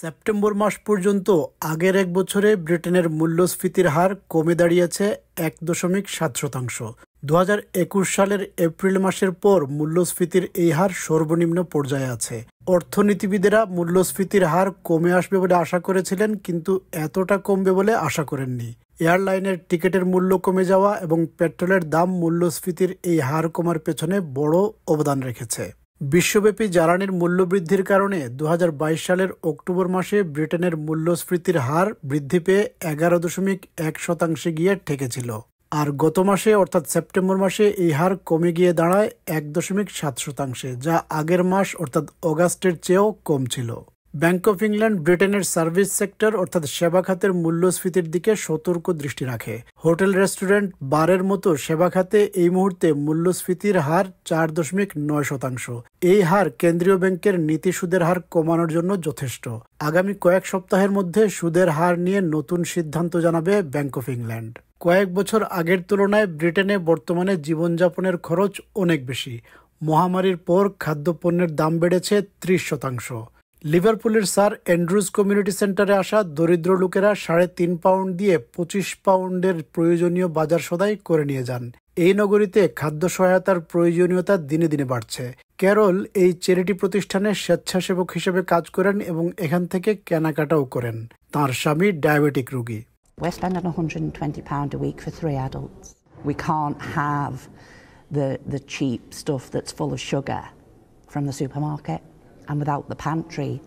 September মাস পর্যন্ত আগের এক বছরে ব্রিটেনের মূল্যস্ফীতির হার কমে দাঁড়িয়েছে এক দশমিক সাত শতাংশ দু সালের এপ্রিল মাসের পর মূল্যস্ফীতির এই হার সর্বনিম্ন পর্যায়ে আছে অর্থনীতিবিদেরা মূল্যস্ফীতির হার কমে আসবে বলে আশা করেছিলেন কিন্তু এতটা কমবে বলে আশা করেননি এয়ারলাইনের টিকিটের মূল্য কমে যাওয়া এবং পেট্রোলের দাম মূল্যস্ফীতির এই হার কমার পেছনে বড় অবদান রেখেছে বিশ্বব্যাপী জ্বালানির মূল্যবৃদ্ধির কারণে দু সালের অক্টোবর মাসে ব্রিটেনের মূল্যস্ফীতির হার বৃদ্ধি পেয়ে এগারো দশমিক এক শতাংশে গিয়ে ঠেকেছিল আর গত মাসে অর্থাৎ সেপ্টেম্বর মাসে এই হার কমে গিয়ে দাঁড়ায় এক দশমিক সাত শতাংশে যা আগের মাস অর্থাৎ অগাস্টের চেয়েও কম ছিল ব্যাংক অফ ইংল্যান্ড ব্রিটেনের সার্ভিস সেক্টর অর্থাৎ সেবা খাতের মূল্যস্ফীতির দিকে সতর্ক দৃষ্টি রাখে হোটেল রেস্টুরেন্ট বারের মতো সেবা খাতে এই মুহূর্তে মূল্যস্ফীতির হার চার দশমিক নয় শতাংশ এই হার কেন্দ্রীয় ব্যাংকের নীতি সুদের হার কমানোর জন্য যথেষ্ট আগামী কয়েক সপ্তাহের মধ্যে সুদের হার নিয়ে নতুন সিদ্ধান্ত জানাবে ব্যাংক অফ ইংল্যান্ড কয়েক বছর আগের তুলনায় ব্রিটেনে বর্তমানে জীবনযাপনের খরচ অনেক বেশি মহামারীর পর খাদ্যপণ্যের দাম বেড়েছে ত্রিশ শতাংশ লিভারপুলের স্যার অ্যান্ড্রুজ কমিউনিটি সেন্টারে আসা দরিদ্র লোকেরা সাড়ে তিন পাউন্ড দিয়ে পঁচিশ পাউন্ডের প্রয়োজনীয় বাজার সদাই করে নিয়ে যান এই নগরীতে খাদ্য সহায়তার প্রয়োজনীয়তা দিনে দিনে বাড়ছে ক্যারল এই চ্যারিটি প্রতিষ্ঠানে স্বেচ্ছাসেবক হিসেবে কাজ করেন এবং এখান থেকে কেনাকাটাও করেন তার স্বামী ডায়াবেটিক রোগী We can't have the the cheap stuff that's full of sugar from the supermarket. and without the pantry,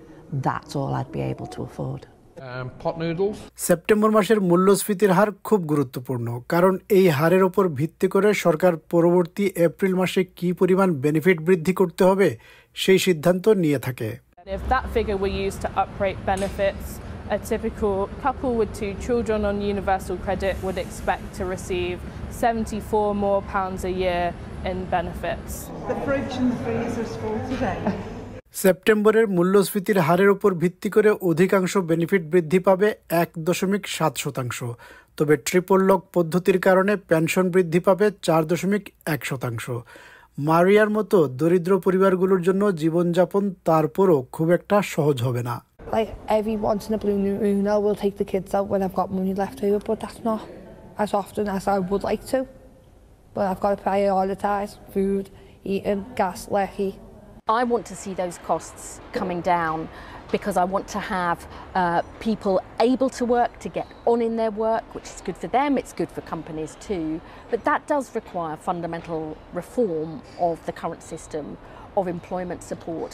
that's all I'd be able to afford. September মাসের মূল্যস্ফীতির হার খুব গুরুত্বপূর্ণ কারণ এই হারের ওপর ভিত্তি করে সরকার পরবর্তী এপ্রিল মাসে কি পরিমাণ বেনিফিট বৃদ্ধি করতে হবে সেই সিদ্ধান্ত নিয়ে থাকে If that figure were used to uprate benefits, a typical couple with two children on universal credit would expect to receive 74 more pounds a year in benefits. The fridge and the freezer's full today. সেপ্টেম্বরের মূল্যস্ফীতির হারের উপর ভিত্তি করে অধিকাংশ benefit বৃদ্ধি পাবে এক দশমিক সাত শতাংশ তবে ট্রিপল লক পদ্ধতির কারণে পেনশন বৃদ্ধি পাবে চার দশমিক এক শতাংশ মারিয়ার মতো দরিদ্র পরিবারগুলোর জন্য জীবনযাপন তারপরও খুব একটা সহজ হবে না Like every once in a blue moon, I will take the kids out when I've got money left over, but that's not as often as I would like to. But I've got to prioritise food, eating, gas, lecky, I want to see those costs coming down because I want to have uh, people able to work, to get on in their work, which is good for them, it's good for companies too. But that does require fundamental reform of the current system of employment support.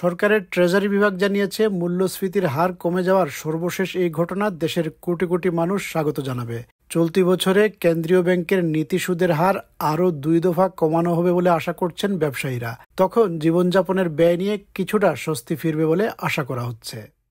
সরকারের treasury বিভাগ জানিয়েছে মূল্যস্ফীতির হার কমে যাওয়ার সর্বশেষ এই ঘটনা দেশের কোটি কোটি মানুষ স্বাগত জানাবে চলতি বছরে কেন্দ্রীয় ব্যাংকের নীতি সুদের হার আরও দুই দফা কমানো হবে বলে আশা করছেন ব্যবসায়ীরা তখন জীবনযাপনের ব্যয় নিয়ে কিছুটা স্বস্তি ফিরবে বলে আশা করা হচ্ছে